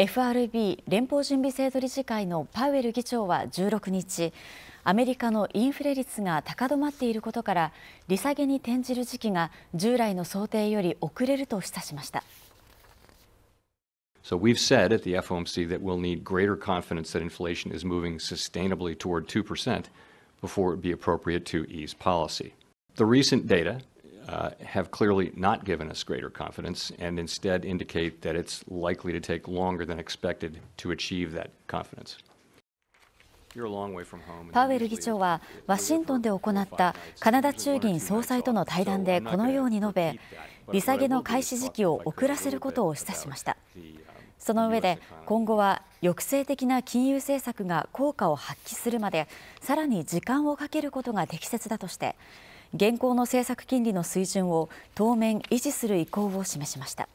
FRB 連邦準備制度理事会のパウエル議長は16日アメリカのインフレ率が高止まっていることから利下げに転じる時期が従来の想定より遅れると示唆しました。So we've said at the FOMC that we'll need greater confidence that inflation is moving sustainably toward 2% before it would be appropriate to ease policy. The recent data u have clearly not given us greater confidence and instead indicate that it's likely to take longer than expected to achieve that confidence. パウエル議長はワシントンで行ったカナダ中銀総裁との対談でこのように述べ利下げの開始時期を遅らせることを示唆しましたその上で今後は抑制的な金融政策が効果を発揮するまでさらに時間をかけることが適切だとして現行の政策金利の水準を当面維持する意向を示しました。